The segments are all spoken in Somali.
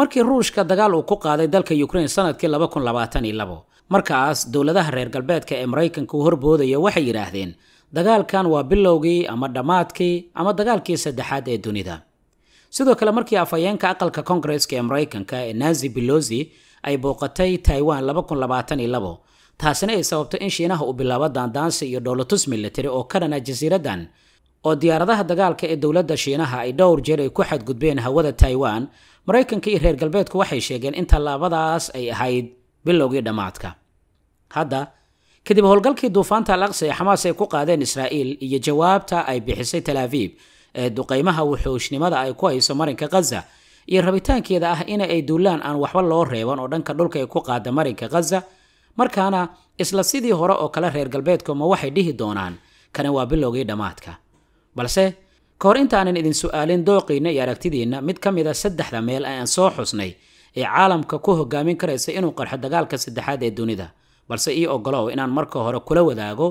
markii ruushka dagaal uu ku qaaday dalka ukrain sanadkii markaas dowladaha reer galbeedka ee maraykanka u horboodaya waxay yidhaahdeen dagaalkan waa bilowgii ama dhammaadkii ama dagaalkii saddexaad ee dunida sidoo kale markii afhayeenka aqalka koongareska ee maraykanka ee nazi bilosi ay booqatay taiwan taasina ay sababto in shiinaha uu bilaabo daandaansi iyo dhowlatus militari oo ka dhana jasiiradan oo diyaaradaha dagaalka ee dowladda shiinaha ay dhowr jeer ay ku xadgudbeen hawada taiwan maraykanka iyo reer galbeedku waxay sheegeen in tallaabadaas ay ahayd bilowgii dhammaadka hadda kadib howlgalkii duufaanta al ee xamaas ay ku qaadeen israa'iil iyo jawaabta ay bixisay talaaviib ee duqaymaha wuxuushnimada ay ku hayso marinka khaza iyo rabitaankeeda ah in ay duulaan aan waxba loo reeban oo dhanka dhulka ay ku qaada marinka khaza markaana isla sidii hore oo kale reer galbeedku ma waxay dhihi doonaan kani waa bilowgii dhammaadka balse ka hor intaanan idin su-aalin dooqiinna iyo aragtidiinna mid ka mid a ah saddexda meel ayaan soo xusnay ee caalamka ku hogaamin karaysa inuu qarxo dagaalka saddexaad ee dunida balse ii ogolow inaan marka hore kula wadaago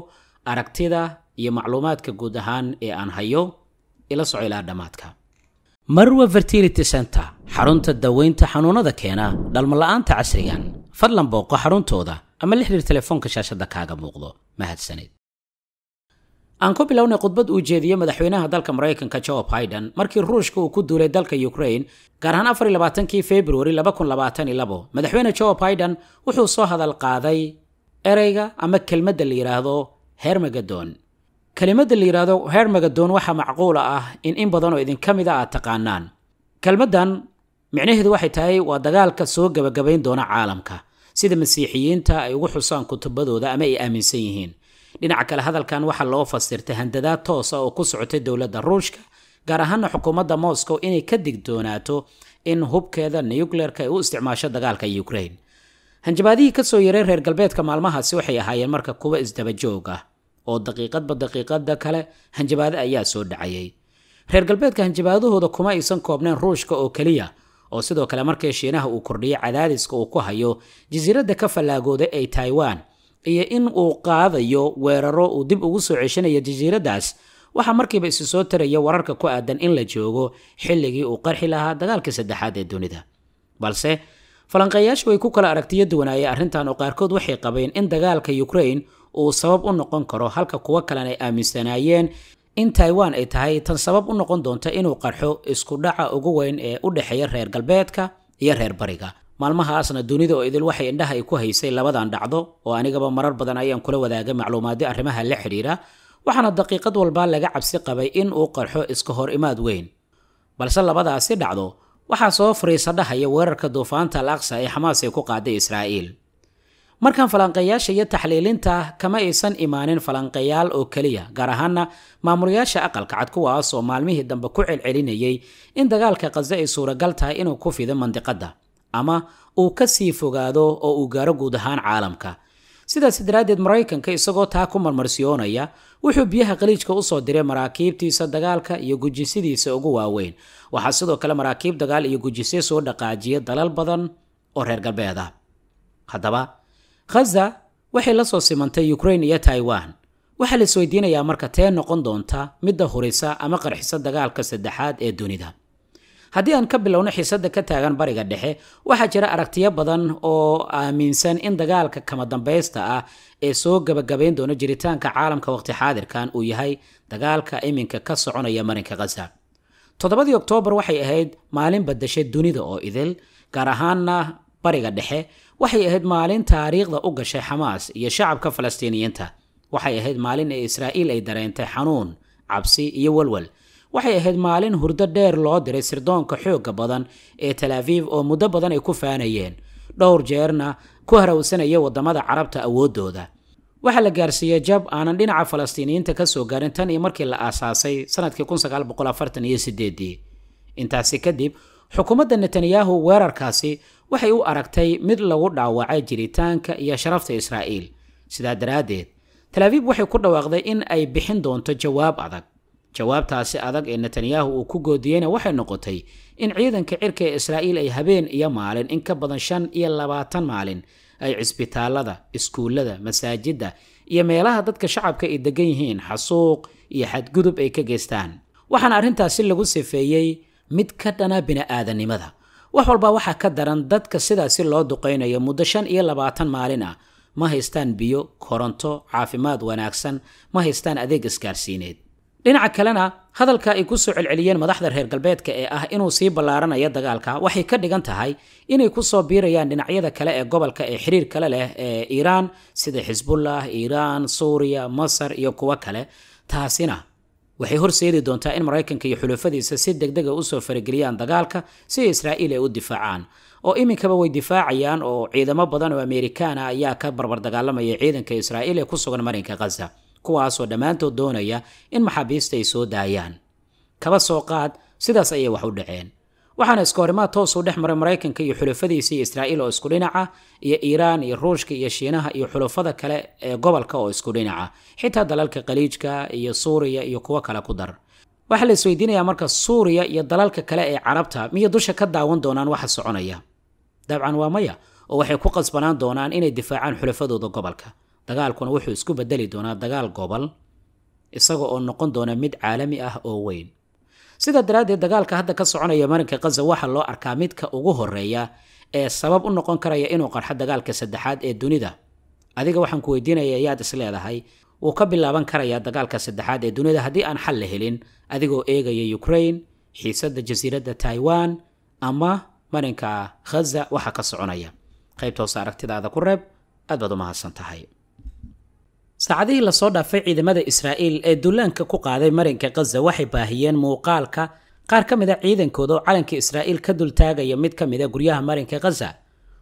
aragtida iyo macluumaadka guud ahaan ee aan hayo ila soco ilaa dhammaadka marwa fertility center xarunta daweynta xanuunada keena dhalmola-aanta casrigan fadlan booqo xaruntooda ama lixdhir telefoonka shaashadda kaaga muuqdo mahadsanid aan ku bilownay khudbad uu jeediyey madaxweynaha dalka maraykanka jo biden markii ruushka uu ku duulay dalka ukrain gaar ahaan afarlabaatankii februari madaxweyne job haiden wuxuu soo hadal qaaday ereyga ama kelmadda la yidhaahdo hermagadoon kelimadda la yidhaahdo hermagadoon waxaa macquula ah in in badan oo idinka mida ah aad taqaanaan kelmaddan micnaheedu waxay tahay waa dagaalka soo gabagabayn doona caalamka sida masiixiyiinta ay ugu xusaan kutubadooda ama ay aaminsan yihiin dhinaca kale hadalkan waxaa loo fasirtay handadaad toosa ah oo ku socotay dowladda ruushka gaar ahaana xukuumadda moscow inay ka digdoonaato in hubkeeda nucleerka ay u isticmaasho dagaalka ukraine hanjabaadihii kasoo yaray reer galbeedka maalmahaasi waxay ahaayeen marka kuwa isdabajoog ah oo daqiiqadba daqiiqada kale hanjabaado ayaa soo dhacayay reer galbeedka hanjabaadahooda kuma aysan koobnayn ruushka oo keliya oo sidoo kale markii shiinaha uu kordhiyay cadaadiska uu ku hayo jasiiradda ka fallaagooda ee taiwan iyo in uu qaadayo weeraro uu dib ugu soo ceshanayo jasiiradaas waxaa markiiba isu soo taraya wararka ku aadan in la joogo xilligii uu qarxi lahaa dagaalka saddexaad ee dunida balse falanqeeyaashu way ku kala aragtiyo duwanaayeen arrintan oo qaarkood waxay qabeen in dagaalka ukraine uu sabab u noqon karo halka kuwo kalena ay aaminsanaayeen in taiwan ay tahay tan sabab u noqon doonta inuu qarxo isku dhaca ugu weyn ee u dhexeeya reer galbeedka iyo reer bariga maalmahaasna dunida oo idil waxay indhaha ay ku haysay labadan dhacdo oo anigaba marar badan ayaan kula wadaagay macluumaadyo arrimaha la xidhiidha waxaana daqiiqad walbaa laga cabsi qabay in uu qarxo iska hor imaad weyn balse labadaasi dhacdo waxaa soo fariisadhahaya weerarka duufaanta alaqsa ee xamaas ay ku qaaday israa'iil markaan falanqeeyaasha iyo taxliilinta kama aysan imaanin falanqeeyaal oo keliya gaar ahaanna maamulayaasha aqalka cad kuwaas oo maalmihii dambe ku celcelinayey in dagaalka qase ay suuragal tahay inuu ku fido mandiqadda ama uu ka sii fogaado oo uu gaaro guud ahaan caalamka sidaas daraaddeed maraykanka isagoo taa ku marmarsiyoonaya wuxuu biyaha khaliijka usoo diray maraakiibtiisa dagaalka iyo gujisidiisa ugu waaweyn waxaa sidoo kale maraakiib dagaal iyo gujisyo soo dhaqaajiya dalal badan oo reer galbeed ah haddaba khaza waxay lasoo simantay ukrain iyo taiwan waxaa la isweydiinayaa marka tee noqon doonta midda hurisa ama qarxisa dagaalka saddexaad ee dunida haddii aan ka bilowno xiisadda ka taagan bariga dhexe waxaa jira aragtiyo badan oo aaminsan in dagaalka kama dambaysta ah ee soo gabagabayn doona jiritaanka caalamka waqti xaadirkan uu yahay dagaalka iminka ka soconaya marinka khaza toddobadii oktoobar waxay ahayd maalin badasha dunida oo idil gaar ahaanna bariga dhexe waxay ahayd maalin taariikhda u gashay xamaas iyo shacabka falastiiniyiinta waxay ahayd maalin ee israa'iil ay dareentay xanuun cabsi iyo walwal waxay ahayd maalin hurdo dheer loo diray sirdoonka xoogga badan ee talaaviif oo muddo badan ay ku faanayeen dhowr jeerna ku harawsanaya waddamada carabta awooddooda waxaa la gaarsiiyey jab aanan dhinaca falastiiniyiinta ka soo gaarin tan iyo markii la aasaasay sanadkii intaasi kadib xukuumadda netanyahu weerarkaasi waxay u aragtay mid lagu dhaawacay jiritaanka iyo sharafta israa'iil sidaa daraaddeed talaabib waxay ku dhawaaqday in ay bixin doonto jawaab adag jawaabtaasi adag ee netanyahu uu ku goodiyeyna waxay noqotay in ciidanka cirka ee israa'iil ay habeen iyo maalin in ka badan shan iyo labaatan maalin ay cisbitaalada iskuullada masaajidda iyo meelaha dadka shacabka ay degan yihiin xasuuq iyo xadgudub ay ka geystaan waxaana arrintaasi lagu sifeeyey mid ka dhana bini'aadanimada wax walba waxaa ka daran dadka sidaasi loo duqaynayo muddo shan iyo labaatan maalin ah ma haystaan biyo koronto caafimaad wanaagsan ma haystaan adeeg isgaarsiineed dhinaca kalena hadalka ay kusoo celceliyeen madaxda reer galbeedka ee ah inuu sii ballaaranaya dagaalka waxay ka dhigan tahay inay kusoo biirayaan dhinacyada kale ee gobolka ee xiriir kale leh ee iiraan sida xisbullah iiraan suuriya masar iyo kuwo kale taasina waxay horseedi doontaa in maraykanka iyo xulafadiisa si degdega ah usoo farageliyaan dagaalka si israa'iil ay u difaacaan oo iminkaba way difaacayaan oo ciidamo badan oo amerikaana ayaa ka barbar dagaalamaya ciidanka israa'iil ee ku sugan marinka khaza kuwaasoo dhammaantood doonaya in maxaabiista ay soo daayaan kaba soo qaad sidaas ayay wax u dhaceen waxaana iska horimaad toosuu dhex maray maraykanka iyo xulafadiisii israa'iil oo isku dhinaca iyo iiraan iyo ruushka iyo shiinaha iyo xulafada kale ee gobolka oo isku dhinaca xitaa dalalka khaliijka iyo suuriya iyo kuwo kale ku dar waxaa la isweydiinayaa marka suuriya iyo dalalka kale ee carabta miyay dusha ka daawan doonaan waxa soconaya dabcan waa maya oo waxay ku qasbanaan doonaan inay difaacaan xulafadooda gobolka dagaalkuna wuxuu isku bedeli doonaa dagaal gobol isaga oo noqon doona mid caalami ah oo weyn sidaa daraaddeed dagaalka hadda ka soconaya marinka khaza waxaa loo arkaa midka ugu horeeya ee sabab u noqon karaya inuu qarxo dagaalka saddexaad ee dunida adiga waxaan ku weydiinaya yaad is wuu ka bilaaban karayaa dagaalka saddexaad ee dunida haddii aan xal la helin adigoo eegaya ukrain xiisadda jasiiradda taiwan ama marinka khaza waxaa ka soconaya qaybta hoose aragtidaada ku reeb aad baad u mahadsan tahay saacadihii lasoo dhaafay ciidamada israa'iil ee dullaanka ku qaaday marinka khaza waxay baahiyeen muuqaalka qaar ka mid a ah ciidankooda oo calanka israa'iil ka dultaagaya mid ka mid a ah guryaha marinka khaza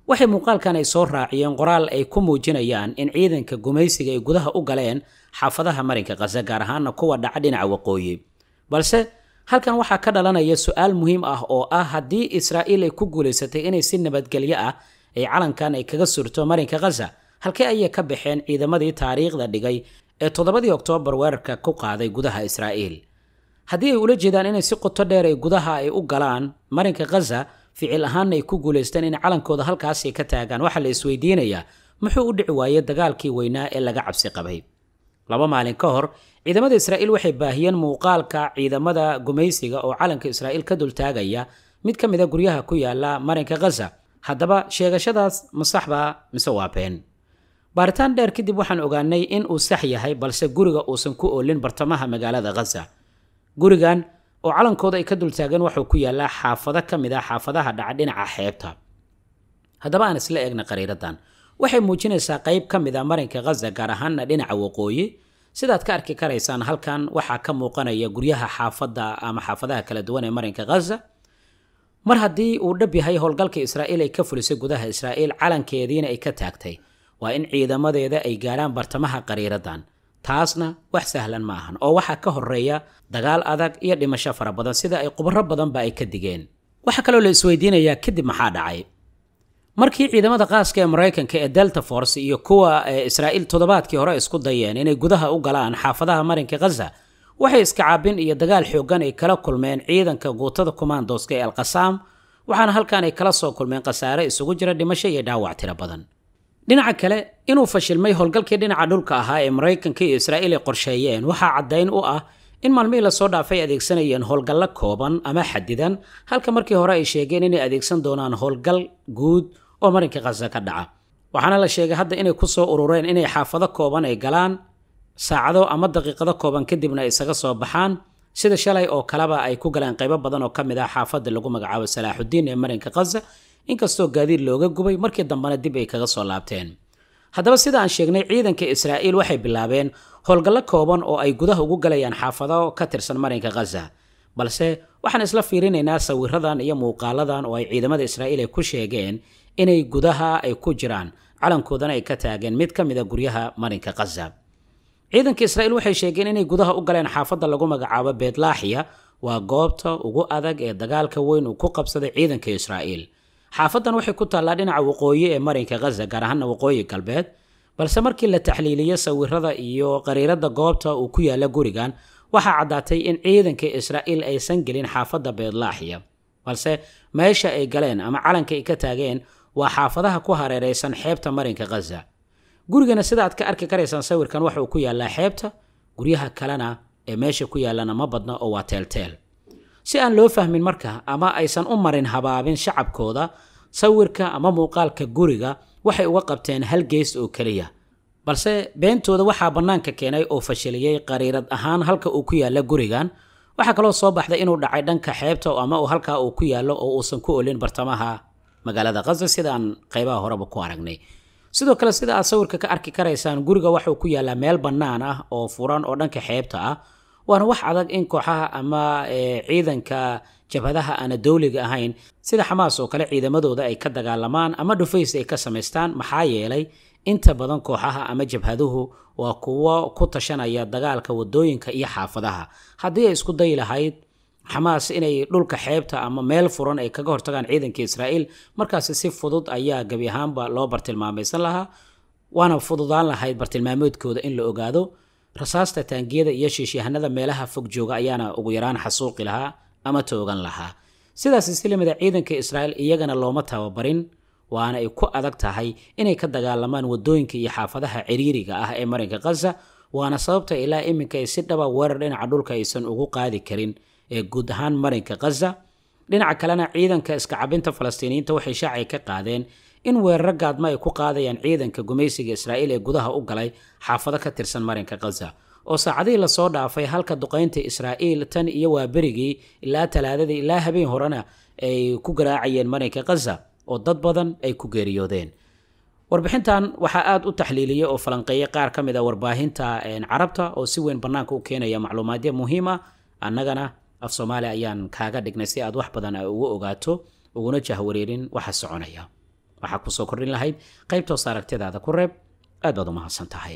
waxay muuqaalkan ay soo raaciyeen qoraal ay ku muujinayaan in ciidanka gumaysiga ay gudaha u galeen xaafadaha marinka khaza gaar ahaana kuwa dhaca dhinaca waqooyi balse halkan waxaa ka dhalanaya su-aal muhiim ah oo ah haddii israa'iil ay ku guulaysatay inay si nabadgelyo ah ay calankan ay kaga surto marinka khaza halkee ayay ka baxeen ciidamadii taariikhda dhigay ee toddobadii oktoobar weerarka ku qaaday gudaha israa'iil haddii ay ula jeedaan inay si qoto dheer ay gudaha ay u galaan marinka khaza ficil ahaanna ay ku guulaystaan inay calankooda halkaasay ka taagaan waxaa la isweydiinayaa muxuu u dhici waayey dagaalkii weynaa ee laga cabsi qabay laba maalin ka hor ciidamada israa'iil waxay baahiyeen muuqaalka ciidamada gumaysiga oo calanka israa'iil ka dultaagaya mid ka mid a ah guryaha ku yaalla marinka khaza haddaba sheegashadaas ma saxbaa mise waa been baaritaan dheer kadib waxaan ogaanay in uu sax yahay balse guriga uusan ku oolin bartamaha magaalada khaza gurigan oo calankooda ay ka dultaagan waxuu ku yaallaa xaafado ka mid ah xaafadaha dhaca dhinaca xeebta haddaba aan isla eegna qariiradan waxay muujinaysaa qayb ka mid a ah marinka khaza gaar ahaanna dhinaca waqooyi sidaad ka arki karaysaan halkan waxaa ka muuqanaya guryaha xaafadda ama xaafadaha kala duwan ee marinka khaza mar haddii uu dhab yahay howlgalka israa'iil ay ka fulisay gudaha israa'iil calankeediina ay ka taagtay waa in ciidamadeeda ay gaadhaan bartamaha qariiradan taasna wax sahlan ma ahan oo waxaa ka horeeya dagaal adag iyo dhimasho fara badan sida ay qubaro badanba ay ka digeen waxaa kaloo la isweydiinayaa kadib maxaa dhacay markii ciidamada qaaska ee maraykanka ee delta force iyo kuwa ee israa'iil toddobaadkii hore isku dayeen inay gudaha u galaan xaafadaha marinka khaza waxay iskacaabin iyo dagaal xooggan ay kala kulmeen ciidanka guutada kumaandoska ee alkasaam waxaana halkan ay kala soo kulmeen khasaare isugu jira dhimasho iyo dhaawac tiro badan dhinaca kale inuu fashilmay howlgalkii dhinaca dhulka ahaa ee maraykanka iyo israa'iil ay qorsheeyeen waxaa caddayn u ah in maalmihii lasoo dhaafay adeegsanayeen howlgallo kooban ama xadidan halka markii hore ay sheegeen inay adeegsan doonaan howlgal guud oo marinka khaza ka dhaca waxaana la sheegay hadda inay ku soo urureen inay xaafado kooban ay galaan saacado ama daqiiqado kooban kadibna isaga soo baxaan sida shalay oo kaleba ay ku galeen qaybo badan oo ka mid ah xaafadda lagu magacaabo salaaxuddiin ee marinka khaza inkastoo gaadiid looga gubay markii dambena dib ay kaga soo laabteen haddaba sida aan sheegnay ciidanka israa'iil waxay bilaabeen howlgallo kooban oo ay gudaha ugu galayaan xaafado ka tirsan marinka khaza balse waxaan isla fiirinaynaa sawiradan iyo muuqaaladan oo ay ciidamada israa'iil ay ku sheegeen inay gudaha ay ku jiraan calankoodana ay ka taageen mid ka mid a ah guryaha marinka khaza ciidanka israa'iil waxay sheegeen inay gudaha u galeen xaafadda lagu magacaabo beetlaaxiya waa goobta ugu adag ee dagaalka weyn uu ku qabsaday ciidanka israa'iil xaafaddan waxay ku taallaa dhinaca waqooyi ee marinka khaza gaar ahaana waqooyi galbeed balse markii la taxliiliyo sawirada iyo qariiradda goobta uu ku yaalla gurigan waxaa caddaatay in ciidanka israa'iil aysan gelin xaafadda beetlaaxiya balse meesha ay galeen ama calanka ay ka taageen waa xaafadaha ku hareeraysan xeebta marinka khaza gurigana sidaaad ka arki karaysaan sawirkan waxa uu ku yaallaa xeebta guryaha kalena ee meesha ku yaallana ma badna oo waa teelteel si aan loo fahmin marka ama aysan u marin habaabin shacabkooda sawirka ama muuqaalka guriga waxay uga qabteen hal gees oo keliya balse beentooda waxaa bannaanka keenay oo fashiliyey qariirad ahaan halka uu ku yaalla gurigan waxaa kaloo soo baxday inuu dhacay dhanka xeebta ama uu halkaa uu ku yaallo oo uusan ku olin bartamaha magaalada khaza sidaan qaybaha horeba ku aragnay sidoo kale sida aad sawirka ka arki karaysaan guriga waxau ku yaallaa meel bannaan ah oo furan oo dhanka xeebta ah waana wax adag in kooxaha ama eh, ciidanka jabhadaha aana dowliga ahayn sida xamaas oo kale ciidamadooda ay ka dagaalamaan ama dhufays ay ka samaystaan maxaa yeelay inta badan kooxaha ama jabhaduhu waa kuwo ku tashanaya dagaalka waddooyinka iyo xaafadaha haddii ay isku dayi lahayd xamaas inay dhulka xeebta ama meel furan ay kaga hortagaan ciidanka israa'iil markaas si fudud ayaa gebi ahaanba loo bartilmaamaysan lahaa waana fududaan lahayd bartilmaameedkooda in la ogaado rasaasta taangiyada iyo shiishyahanada meelaha fog jooga ayaana ugu yaraan xasuuqi lahaa ama toogan lahaa sidaasi si lamida ciidanka israa'iil iyagana looma tababarin waana ay ku adag tahay inay ka dagaalamaan wadooyinka iyo xaafadaha ciriiriga ah ee marinka khaza waana sababta ilaa iminka ay si dhaba weerar dhinaca dhulka aysan ugu qaadi karin ee guud ahaan marinka khaza dhinaca kalena ciidanka iska cabinta falastiiniyiinta waxay shaacay ka qaadeen in weeraro gaadma ay ku qaadayaan ciidanka gumaysiga israa'iil ee gudaha u galay xaafado ka tirsan marinka khaza oo saacadihii lasoo dhaafay halka duqaynta israa'iil tan iyo waa ilaa talaadadii ilaa habeen horena ay ku garaacayeen marinka khaza oo dad badan ay ku geeriyoodeen warbixintan waxaa aada u taxliiliya oo falanqeeya qaar ka mid a ah warbaahinta carabta oo si weyn bannaanka u keenaya macluumaadya muhiim ah annagana af soomaali ayaan kaaga dhignay si aad wax badan a ugu ogaato uguna jahwareerin waxa soconaya waxaa kusoo kordhin lahayd qaybtoos aragtidaada ku reeb aad baad u mahadsan tahay